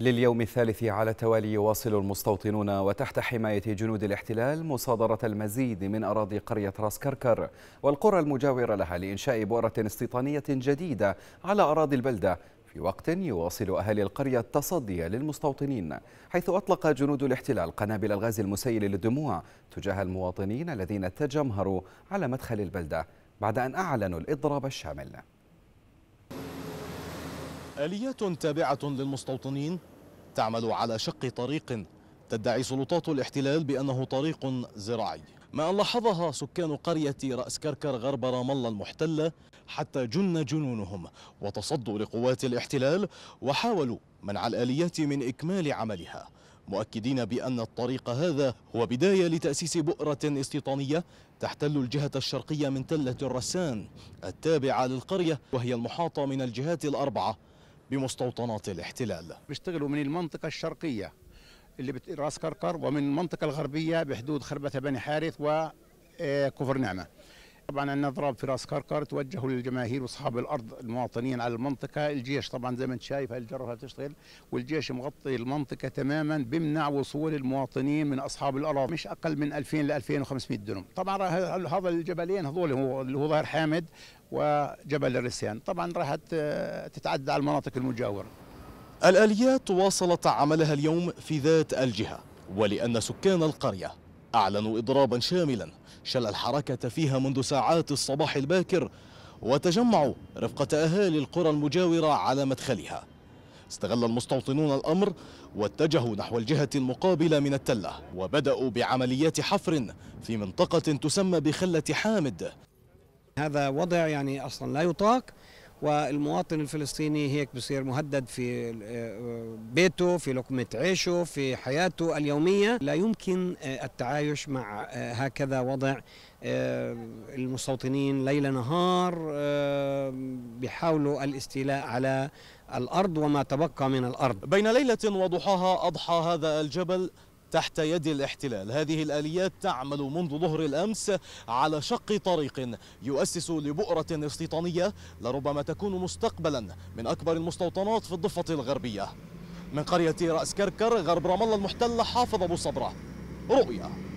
لليوم الثالث على التوالي يواصل المستوطنون وتحت حماية جنود الاحتلال مصادرة المزيد من أراضي قرية راس كركر والقرى المجاورة لها لإنشاء بؤرة استيطانية جديدة على أراضي البلدة في وقت يواصل أهالي القرية التصدي للمستوطنين حيث أطلق جنود الاحتلال قنابل الغاز المسيل للدموع تجاه المواطنين الذين تجمهروا على مدخل البلدة بعد أن أعلنوا الإضراب الشامل آليات تابعة للمستوطنين تعمل على شق طريق تدعي سلطات الاحتلال بأنه طريق زراعي ما أن لاحظها سكان قرية رأس كركر غرب رام الله المحتلة حتى جن جنونهم وتصدوا لقوات الاحتلال وحاولوا منع الآليات من إكمال عملها مؤكدين بأن الطريق هذا هو بداية لتأسيس بؤرة استيطانية تحتل الجهة الشرقية من تلة الرسان التابعة للقرية وهي المحاطة من الجهات الأربعة بمستوطنات الاحتلال بيشتغلوا من المنطقة الشرقية اللي راس كركر ومن المنطقة الغربية بحدود خربة بني حارث وكفر آه، نعمة طبعا اضراب في راس كركر توجهوا للجماهير واصحاب الارض المواطنين على المنطقه، الجيش طبعا زي ما انت شايف الجرها تشتغل والجيش مغطي المنطقه تماما بمنع وصول المواطنين من اصحاب الاراضي مش اقل من 2000 ل 2500 دونم، طبعا هذا الجبلين هذول هو اللي هو ظهر حامد وجبل الرسيان، طبعا راح تتعدى على المناطق المجاوره. الاليات واصلت عملها اليوم في ذات الجهه ولان سكان القريه أعلنوا إضرابا شاملا شل الحركة فيها منذ ساعات الصباح الباكر وتجمعوا رفقة أهالي القرى المجاورة على مدخلها استغل المستوطنون الأمر واتجهوا نحو الجهة المقابلة من التلة وبدأوا بعمليات حفر في منطقة تسمى بخلة حامد هذا وضع يعني أصلا لا يطاق والمواطن الفلسطيني هيك بصير مهدد في آه، بيته في لقمة عيشه في حياته اليومية لا يمكن آه، التعايش مع آه، هكذا وضع المستوطنين ليل نهار بيحاولوا الاستيلاء على الأرض وما تبقى من الأرض بين ليلة وضحاها أضحى هذا الجبل تحت يد الاحتلال هذه الآليات تعمل منذ ظهر الأمس على شق طريق يؤسس لبؤرة استيطانية لربما تكون مستقبلا من أكبر المستوطنات في الضفة الغربية من قرية رأس كركر غرب رام الله المحتلة حافظ أبو صبرة رؤيا